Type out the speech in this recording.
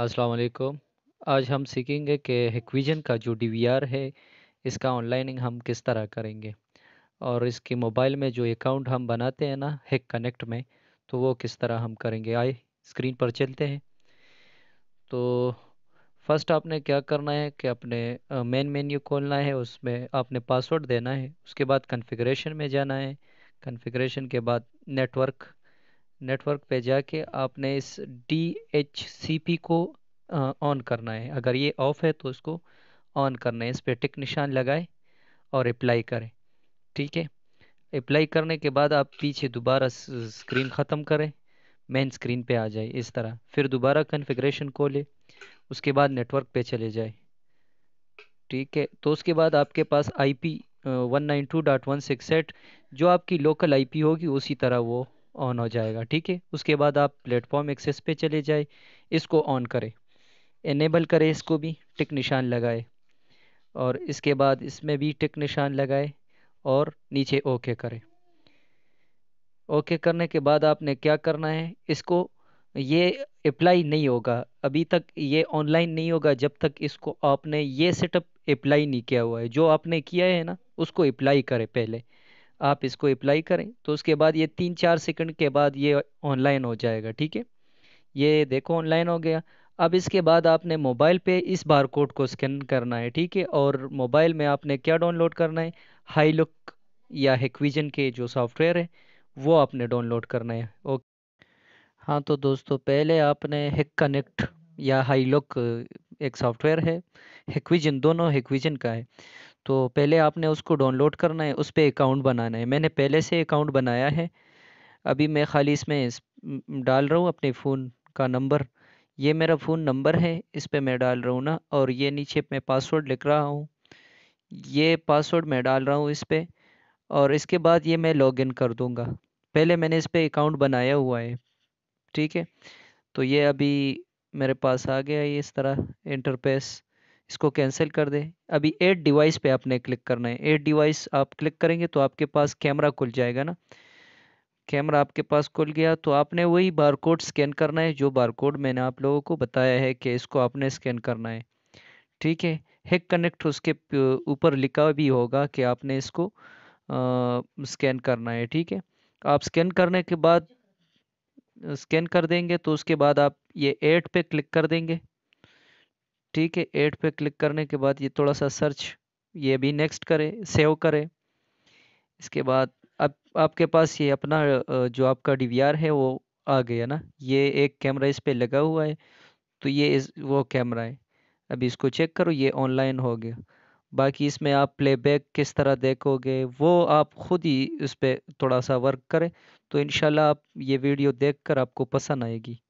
अस्सलाम वालेकुम आज हम सीखेंगे कि हिकविजन का जो आर है इसका ऑनलाइनिंग हम किस तरह करेंगे और इसके मोबाइल में जो अकाउंट हम बनाते हैं ना हिक कनेक्ट में तो वो किस तरह हम करेंगे आए स्क्रीन पर चलते हैं तो फर्स्ट आपने क्या करना है कि अपने मेन मेन्यू खोलना है उसमें आपने पासवर्ड देना है उसके बाद कन्फिग्रेशन में जाना है कन्फिग्रेशन के बाद नेटवर्क नेटवर्क पे जाके आपने इस डी को ऑन करना है अगर ये ऑफ़ है तो इसको ऑन करना है इस पर टिक निशान लगाएं और अप्लाई करें ठीक है अप्लाई करने के बाद आप पीछे दोबारा स्क्रीन ख़त्म करें मेन स्क्रीन पे आ जाए इस तरह फिर दोबारा कन्फिग्रेशन खोलें उसके बाद नेटवर्क पे चले जाए ठीक है तो उसके बाद आपके पास I P one nine two dot one six eight जो आपकी लोकल आई पी होगी उसी तरह वो ऑन हो जाएगा ठीक है उसके बाद आप प्लेटफॉर्म एक्सेस पे चले जाए इसको ऑन करें इनेबल करें इसको भी टिक निशान लगाए और इसके बाद इसमें भी टिक निशान लगाए और नीचे ओके करें ओके करने के बाद आपने क्या करना है इसको ये अप्लाई नहीं होगा अभी तक ये ऑनलाइन नहीं होगा जब तक इसको आपने ये सेटअप अप्लाई नहीं किया हुआ है जो आपने किया है ना उसको अप्लाई करें पहले आप इसको अप्लाई करें तो उसके बाद ये तीन चार सेकंड के बाद ये ऑनलाइन हो जाएगा ठीक है ये देखो ऑनलाइन हो गया अब इसके बाद आपने मोबाइल पे इस बार कोड को स्कैन करना है ठीक है और मोबाइल में आपने क्या डाउनलोड करना है हाई लुक या हेक्विजन के जो सॉफ्टवेयर है वो आपने डाउनलोड करना है ओके हाँ तो दोस्तों पहले आपने हेक कनेक्ट या हाई लुक एक सॉफ्टवेयर है हेक्विजन दोनों हेक्विजन का है तो पहले आपने उसको डाउनलोड करना है उस पर अकाउंट बनाना है मैंने पहले से अकाउंट बनाया है अभी मैं खाली इसमें इस डाल रहा हूँ अपने फ़ोन का नंबर ये मेरा फ़ोन नंबर है इस पर मैं डाल रहा हूँ ना और ये नीचे मैं पासवर्ड लिख रहा हूँ ये पासवर्ड मैं डाल रहा हूँ इस पर और इसके बाद ये मैं लॉगिन कर दूँगा पहले मैंने इस पर अकाउंट बनाया हुआ है ठीक है तो ये अभी मेरे पास आ गया है इस तरह इंटरपेस इसको कैंसिल कर दें अभी एट डिवाइस पे आपने क्लिक करना है एट डिवाइस आप क्लिक करेंगे तो आपके पास कैमरा खुल जाएगा ना कैमरा आपके पास खुल गया तो आपने वही बारकोड स्कैन करना है जो बारकोड मैंने आप लोगों को बताया है कि इसको आपने स्कैन करना है ठीक है हेक कनेक्ट उसके ऊपर लिखा भी होगा कि आपने इसको स्कैन करना है ठीक है आप स्कैन करने के बाद स्कैन कर देंगे तो उसके बाद आप ये एट पे क्लिक कर देंगे ठीक है एड पे क्लिक करने के बाद ये थोड़ा सा सर्च ये भी नेक्स्ट करें सेव करें इसके बाद अब आपके पास ये अपना जो आपका डी है वो आ गया ना ये एक कैमरा इस पर लगा हुआ है तो ये इस वो कैमरा है अभी इसको चेक करो ये ऑनलाइन हो गया बाकी इसमें आप प्लेबैक किस तरह देखोगे वो आप ख़ुद ही इस पर थोड़ा सा वर्क करें तो इन आप ये वीडियो देखकर आपको पसंद आएगी